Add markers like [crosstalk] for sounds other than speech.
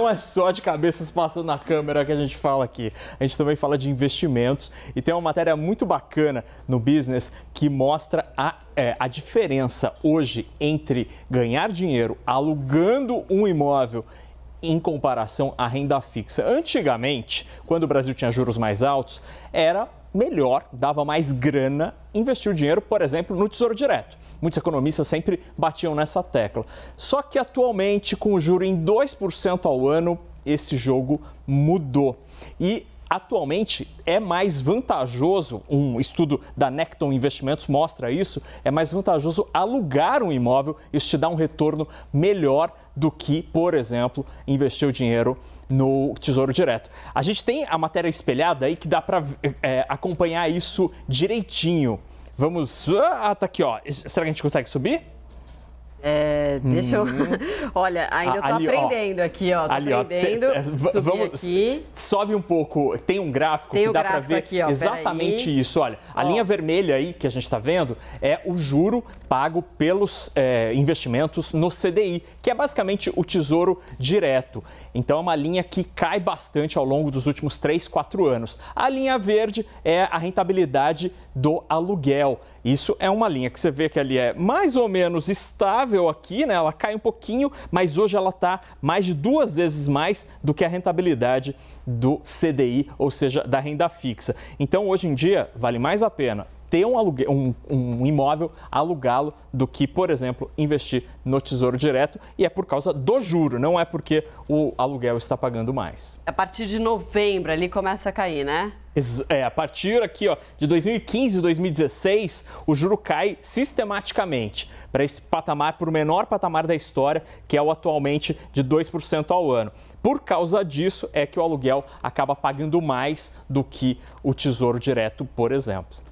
Não é só de cabeças passando na câmera que a gente fala aqui. A gente também fala de investimentos e tem uma matéria muito bacana no business que mostra a, é, a diferença hoje entre ganhar dinheiro alugando um imóvel em comparação à renda fixa. Antigamente, quando o Brasil tinha juros mais altos, era melhor, dava mais grana investir o dinheiro, por exemplo, no Tesouro Direto. Muitos economistas sempre batiam nessa tecla. Só que atualmente, com o juro em 2% ao ano, esse jogo mudou. E Atualmente é mais vantajoso, um estudo da Necton Investimentos mostra isso, é mais vantajoso alugar um imóvel, isso te dá um retorno melhor do que, por exemplo, investir o dinheiro no Tesouro Direto. A gente tem a matéria espelhada aí que dá para é, acompanhar isso direitinho. Vamos. Ah, tá aqui, ó. Será que a gente consegue subir? É, deixa eu. Uhum. [laughs] Olha, ainda eu tô aprendendo ó, aqui, ó. Tô ali, aprendendo. Ó, te, te, vamos, aqui. Sobe um pouco. Tem um gráfico Tem que um dá para ver aqui, ó, exatamente isso. Olha, a ó. linha vermelha aí que a gente está vendo é o juro pago pelos é, investimentos no CDI, que é basicamente o tesouro direto. Então é uma linha que cai bastante ao longo dos últimos 3, 4 anos. A linha verde é a rentabilidade do aluguel. Isso é uma linha que você vê que ali é mais ou menos estável aqui, né? Ela cai um pouquinho, mas hoje ela está mais de duas vezes mais do que a rentabilidade do CDI, ou seja, da renda fixa. Então, hoje em dia, vale mais a pena ter um, alugue... um, um imóvel, alugá-lo, do que, por exemplo, investir no Tesouro Direto. E é por causa do juro, não é porque o aluguel está pagando mais. A partir de novembro ali começa a cair, né? É, a partir aqui ó, de 2015 e 2016, o juro cai sistematicamente para esse patamar, para o menor patamar da história, que é o atualmente de 2% ao ano. Por causa disso é que o aluguel acaba pagando mais do que o tesouro direto, por exemplo.